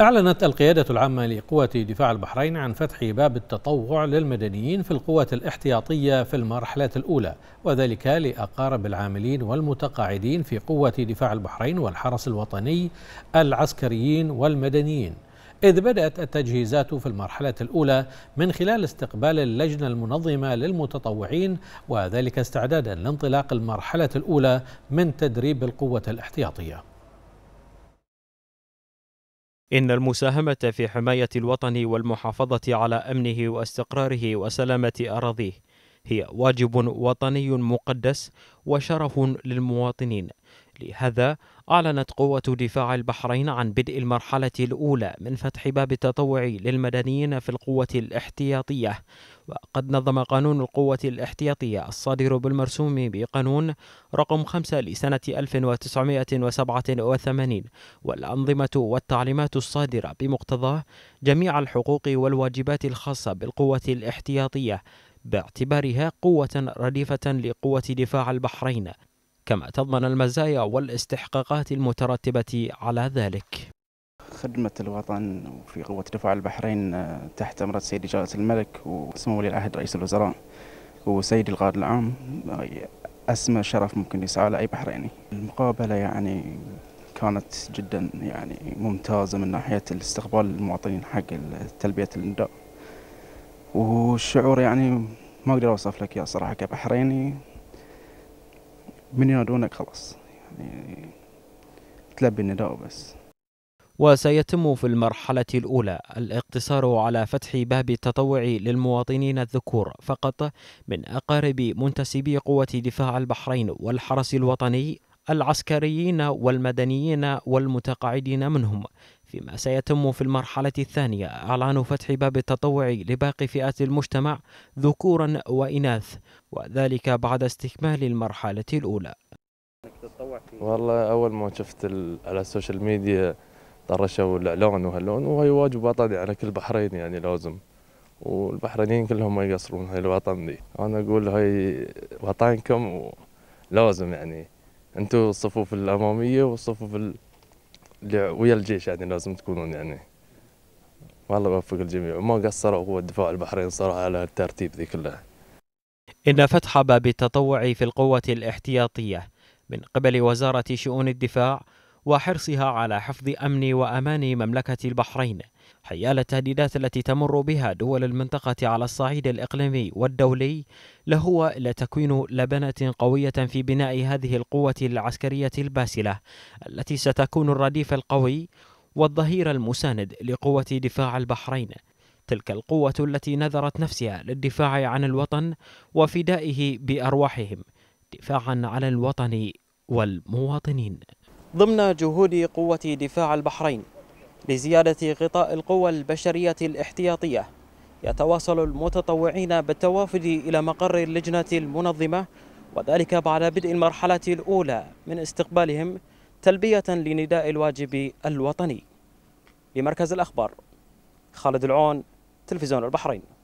أعلنت القيادة العامة لقوة دفاع البحرين عن فتح باب التطوع للمدنيين في القوات الاحتياطية في المرحلة الأولى وذلك لأقارب العاملين والمتقاعدين في قوة دفاع البحرين والحرس الوطني العسكريين والمدنيين إذ بدأت التجهيزات في المرحلة الأولى من خلال استقبال اللجنة المنظمة للمتطوعين وذلك استعدادا لانطلاق المرحلة الأولى من تدريب القوة الاحتياطية إن المساهمة في حماية الوطن والمحافظة على أمنه واستقراره وسلامة أراضيه هي واجب وطني مقدس وشرف للمواطنين لهذا أعلنت قوة دفاع البحرين عن بدء المرحلة الأولى من فتح باب التطوع للمدنيين في القوة الاحتياطية وقد نظم قانون القوة الاحتياطية الصادر بالمرسوم بقانون رقم 5 لسنة 1987 والأنظمة والتعليمات الصادرة بمقتضاه جميع الحقوق والواجبات الخاصة بالقوة الاحتياطية باعتبارها قوة رديفة لقوة دفاع البحرين كما تضمن المزايا والاستحقاقات المترتبة على ذلك خدمة الوطن وفي قوة دفاع البحرين آه، تحت أمر السيد جلالة الملك وسمو ولي العهد رئيس الوزراء وسيد القائد العام أسمى شرف ممكن يسعى له أي بحريني المقابلة يعني كانت جدا يعني ممتازة من ناحية الاستقبال المواطنين حق تلبية النداء والشعور يعني ما أقدر أوصف لك يا صراحة كبحريني من ينادونك خلاص يعني تلبي النداء وبس وسيتم في المرحلة الأولى الاقتصار على فتح باب التطوع للمواطنين الذكور فقط من أقارب منتسبي قوة دفاع البحرين والحرس الوطني العسكريين والمدنيين والمتقاعدين منهم فيما سيتم في المرحلة الثانية إعلان فتح باب التطوع لباقي فئات المجتمع ذكورا وإناث وذلك بعد استكمال المرحلة الأولى والله أول ما شفت على السوشيال ميديا طرشوا الاعلان وهاللون وهي واجب وطني على كل بحريني يعني لازم والبحرينيين كلهم ما يقصرون هاي الوطن دي انا اقول هاي وطنكم ولازم يعني انتم الصفوف الاماميه والصفوف اللي ويا الجيش يعني لازم تكونون يعني والله يوفق الجميع وما قصروا قوة دفاع البحرين صراحة على الترتيب ذي كلها إن فتح باب التطوع في القوة الاحتياطية من قبل وزارة شؤون الدفاع وحرصها على حفظ أمن وأمان مملكة البحرين حيال التهديدات التي تمر بها دول المنطقة على الصعيد الإقليمي والدولي لهو لتكوين لبنة قوية في بناء هذه القوة العسكرية الباسلة التي ستكون الرديف القوي والظهير المساند لقوة دفاع البحرين تلك القوة التي نذرت نفسها للدفاع عن الوطن وفدائه بأرواحهم دفاعا على الوطن والمواطنين ضمن جهود قوة دفاع البحرين لزيادة غطاء القوى البشرية الاحتياطية يتواصل المتطوعين بالتوافد إلى مقر اللجنة المنظمة وذلك بعد بدء المرحلة الأولى من استقبالهم تلبية لنداء الواجب الوطني لمركز الأخبار خالد العون تلفزيون البحرين